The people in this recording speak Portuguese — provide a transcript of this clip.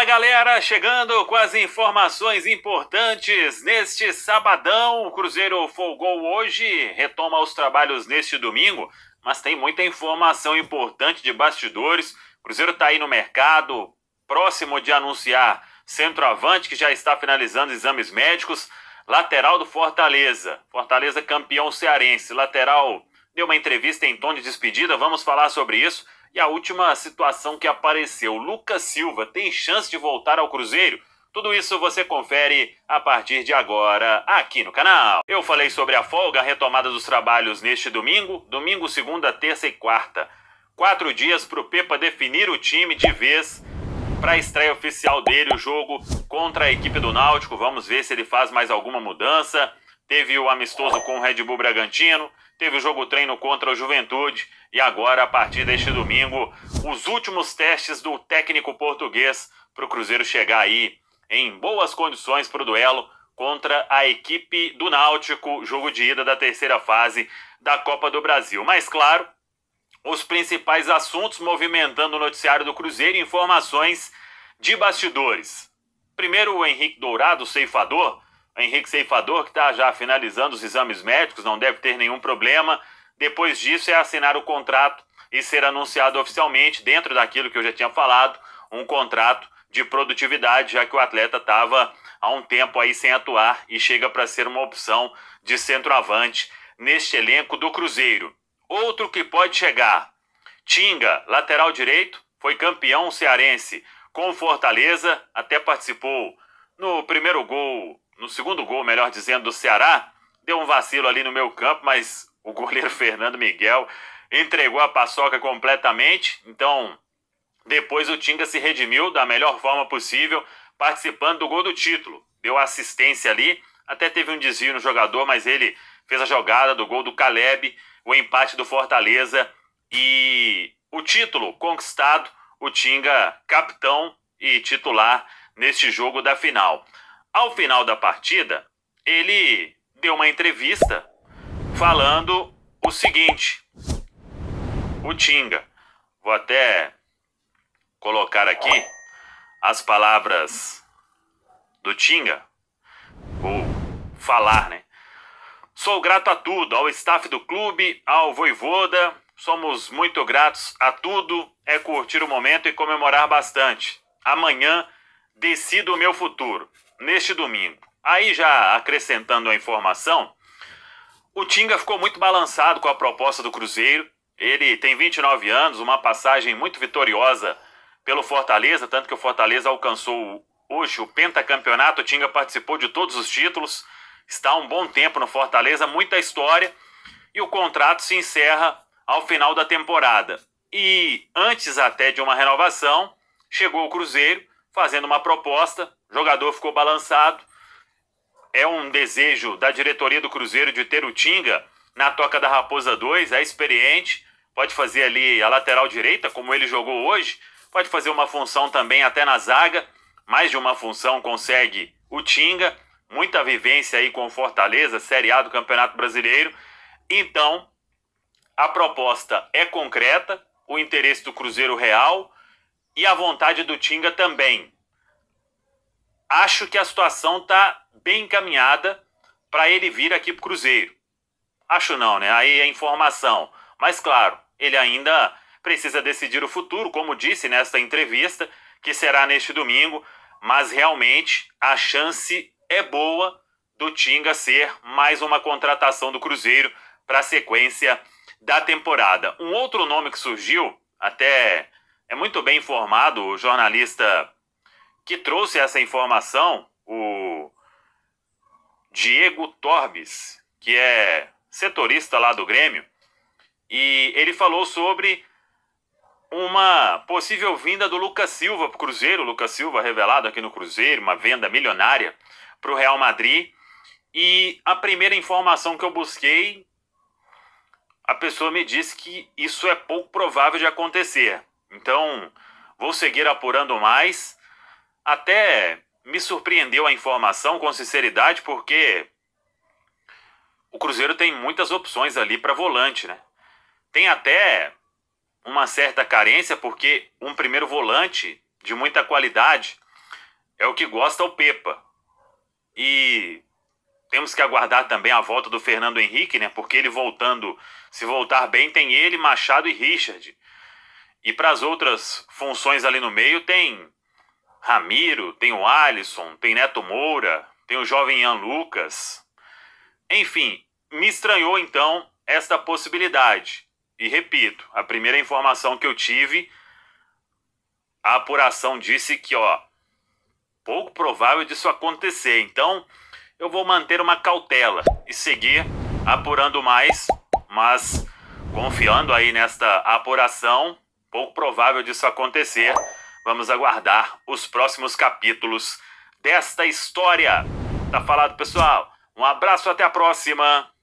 Fala galera, chegando com as informações importantes neste sabadão. O Cruzeiro folgou hoje, retoma os trabalhos neste domingo, mas tem muita informação importante de bastidores. O Cruzeiro está aí no mercado, próximo de anunciar centroavante que já está finalizando exames médicos, lateral do Fortaleza, Fortaleza campeão cearense, lateral deu uma entrevista em tom de despedida, vamos falar sobre isso. E a última situação que apareceu: Lucas Silva tem chance de voltar ao Cruzeiro? Tudo isso você confere a partir de agora aqui no canal. Eu falei sobre a folga, a retomada dos trabalhos neste domingo, domingo, segunda, terça e quarta. Quatro dias para o Pepa definir o time de vez para a estreia oficial dele, o jogo contra a equipe do Náutico. Vamos ver se ele faz mais alguma mudança. Teve o amistoso com o Red Bull Bragantino, teve o jogo treino contra o Juventude e agora, a partir deste domingo, os últimos testes do técnico português para o Cruzeiro chegar aí em boas condições para o duelo contra a equipe do Náutico, jogo de ida da terceira fase da Copa do Brasil. Mas claro, os principais assuntos movimentando o noticiário do Cruzeiro, informações de bastidores. Primeiro, o Henrique Dourado, ceifador, Henrique Ceifador, que está já finalizando os exames médicos, não deve ter nenhum problema. Depois disso é assinar o contrato e ser anunciado oficialmente, dentro daquilo que eu já tinha falado, um contrato de produtividade, já que o atleta estava há um tempo aí sem atuar e chega para ser uma opção de centroavante neste elenco do Cruzeiro. Outro que pode chegar, Tinga, lateral direito, foi campeão cearense com Fortaleza, até participou no primeiro gol no segundo gol, melhor dizendo, do Ceará. Deu um vacilo ali no meu campo, mas o goleiro Fernando Miguel entregou a paçoca completamente. Então, depois o Tinga se redimiu da melhor forma possível, participando do gol do título. Deu assistência ali, até teve um desvio no jogador, mas ele fez a jogada do gol do Caleb, o empate do Fortaleza e o título conquistado, o Tinga capitão e titular neste jogo da final. Ao final da partida, ele deu uma entrevista falando o seguinte: O Tinga, vou até colocar aqui as palavras do Tinga, vou falar, né? Sou grato a tudo, ao staff do clube, ao Voivoda, somos muito gratos a tudo, é curtir o momento e comemorar bastante. Amanhã decido o meu futuro neste domingo. Aí, já acrescentando a informação, o Tinga ficou muito balançado com a proposta do Cruzeiro. Ele tem 29 anos, uma passagem muito vitoriosa pelo Fortaleza, tanto que o Fortaleza alcançou hoje o pentacampeonato. O Tinga participou de todos os títulos, está um bom tempo no Fortaleza, muita história, e o contrato se encerra ao final da temporada. E antes até de uma renovação, chegou o Cruzeiro fazendo uma proposta, o jogador ficou balançado. É um desejo da diretoria do Cruzeiro de ter o Tinga na toca da Raposa 2, é experiente, pode fazer ali a lateral direita, como ele jogou hoje, pode fazer uma função também até na zaga, mais de uma função consegue o Tinga, muita vivência aí com Fortaleza, Série A do Campeonato Brasileiro. Então, a proposta é concreta, o interesse do Cruzeiro real, e a vontade do Tinga também. Acho que a situação está bem encaminhada para ele vir aqui para o Cruzeiro. Acho não, né? Aí é informação. Mas claro, ele ainda precisa decidir o futuro, como disse nesta entrevista, que será neste domingo. Mas realmente a chance é boa do Tinga ser mais uma contratação do Cruzeiro para a sequência da temporada. Um outro nome que surgiu, até é muito bem informado o jornalista que trouxe essa informação, o Diego Torbes, que é setorista lá do Grêmio, e ele falou sobre uma possível vinda do Lucas Silva para o Cruzeiro, Lucas Silva revelado aqui no Cruzeiro, uma venda milionária para o Real Madrid. E a primeira informação que eu busquei, a pessoa me disse que isso é pouco provável de acontecer. Então, vou seguir apurando mais. Até me surpreendeu a informação com sinceridade, porque o Cruzeiro tem muitas opções ali para volante, né? Tem até uma certa carência, porque um primeiro volante de muita qualidade é o que gosta o Pepa. E temos que aguardar também a volta do Fernando Henrique, né? Porque ele voltando, se voltar bem, tem ele, Machado e Richard. E para as outras funções ali no meio tem Ramiro, tem o Alisson, tem Neto Moura, tem o jovem Ian Lucas. Enfim, me estranhou então esta possibilidade. E repito, a primeira informação que eu tive, a apuração disse que, ó, pouco provável disso acontecer. Então, eu vou manter uma cautela e seguir apurando mais, mas confiando aí nesta apuração, pouco provável disso acontecer. Vamos aguardar os próximos capítulos desta história. Tá falado, pessoal? Um abraço, até a próxima!